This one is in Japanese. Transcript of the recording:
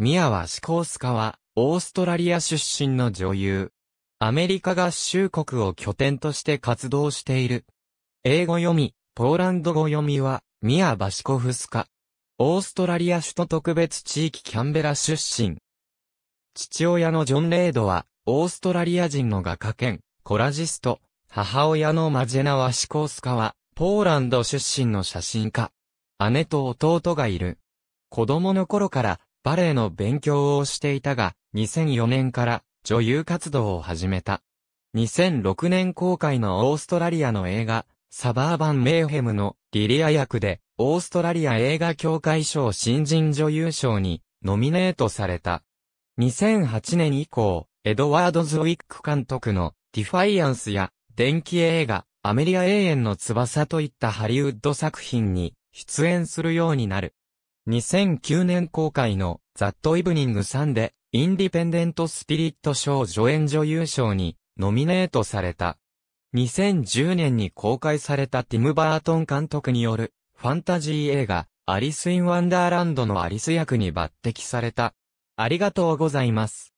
ミアはシコースカは、オーストラリア出身の女優。アメリカ合衆国を拠点として活動している。英語読み、ポーランド語読みは、ミア・バシコフスカ。オーストラリア首都特別地域キャンベラ出身。父親のジョン・レードは、オーストラリア人の画家兼、コラジスト。母親のマジェナ・ワシコースカは、ポーランド出身の写真家。姉と弟がいる。子供の頃からバレエの勉強をしていたが、2004年から女優活動を始めた。2006年公開のオーストラリアの映画、サバーバン・メイヘムのリリア役で、オーストラリア映画協会賞新人女優賞にノミネートされた。2008年以降、エドワード・ズウィック監督のディファイアンスや電気映画、アメリア永遠の翼といったハリウッド作品に出演するようになる。2009年公開のザットイブニング i n 3で、インディペンデントスピリット賞助演女優賞にノミネートされた。2010年に公開されたティム・バートン監督によるファンタジー映画アリス・イン・ワンダーランドのアリス役に抜擢された。ありがとうございます。